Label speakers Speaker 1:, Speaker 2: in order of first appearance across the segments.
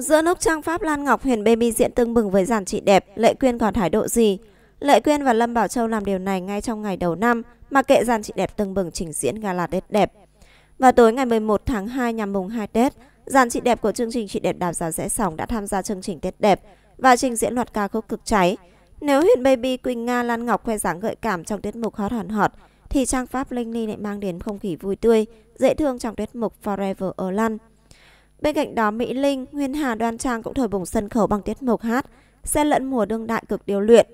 Speaker 1: Giữa lúc trang pháp Lan Ngọc Huyền Baby diện tương bừng với giản chị đẹp, Lệ Quyên còn thái độ gì? Lệ Quyên và Lâm Bảo Châu làm điều này ngay trong ngày đầu năm, mà kệ giàn chị đẹp tương bừng trình diễn gala Tết đẹp. Và tối ngày 11 tháng 2 nhằm mùng 2 Tết, dàn chị đẹp của chương trình Chị đẹp đào giá rẽ sóng đã tham gia chương trình Tết đẹp và trình diễn loạt ca khúc cực cháy. Nếu Huyền Baby Quỳnh Nga Lan Ngọc khoe dáng gợi cảm trong tiết mục hot hòn hot, thì trang pháp Linh Ly lại mang đến không khí vui tươi, dễ thương trong tiết mục Forever Orland. Bên cạnh đó Mỹ Linh, Nguyên Hà Đoan Trang cũng thổi bùng sân khấu bằng tiết mục hát, xen lẫn mùa đương đại cực điều luyện.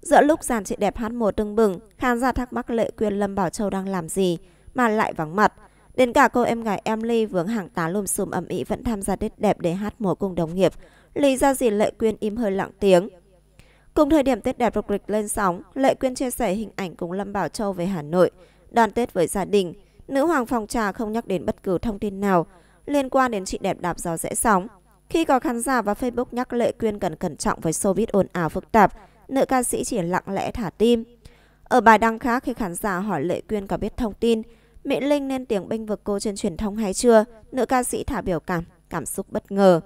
Speaker 1: Giữa lúc dàn chị đẹp hát mùa tưng bừng, khán giả thắc mắc Lệ Quyên Lâm Bảo Châu đang làm gì mà lại vắng mặt. Đến cả cô em gái em Ly vướng hàng tá lùm xùm ẩm ý vẫn tham gia tiết đẹp để hát múa cùng đồng nghiệp. Lý do gì Lệ Quyên im hơi lặng tiếng. Cùng thời điểm Tết đẹp rục rịch lên sóng, Lệ Quyên chia sẻ hình ảnh cùng Lâm Bảo Châu về Hà Nội, đoàn Tết với gia đình. Nữ hoàng phòng trà không nhắc đến bất cứ thông tin nào, liên quan đến chị đẹp đạp gió rẽ sóng. Khi có khán giả và Facebook nhắc Lệ Quyên cần cẩn trọng với showbiz ồn ào phức tạp, nữ ca sĩ chỉ lặng lẽ thả tim. Ở bài đăng khác khi khán giả hỏi Lệ Quyên có biết thông tin, Mỹ Linh lên tiếng bênh vực cô trên truyền thông hay chưa, nữ ca sĩ thả biểu cảm, cảm xúc bất ngờ.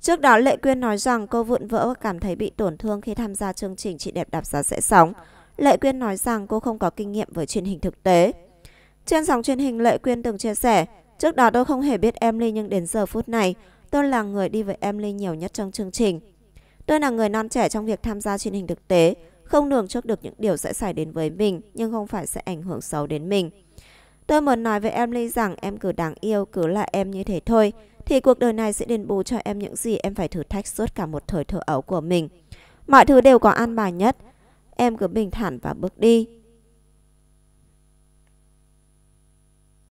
Speaker 1: Trước đó Lệ Quyên nói rằng cô vụn vỡ và cảm thấy bị tổn thương khi tham gia chương trình Chị đẹp đạp giá sẽ sóng. Lệ Quyên nói rằng cô không có kinh nghiệm với truyền hình thực tế. Trên sóng truyền hình Lệ Quyên từng chia sẻ, Trước đó tôi không hề biết Emily nhưng đến giờ phút này, tôi là người đi với Emily nhiều nhất trong chương trình. Tôi là người non trẻ trong việc tham gia truyền hình thực tế, không lường trước được những điều sẽ xảy đến với mình nhưng không phải sẽ ảnh hưởng xấu đến mình. Tôi muốn nói với Emily rằng em cứ đáng yêu, cứ là em như thế thôi, thì cuộc đời này sẽ đền bù cho em những gì em phải thử thách suốt cả một thời thơ ấu của mình. Mọi thứ đều có an bài nhất. Em cứ bình thản và bước đi,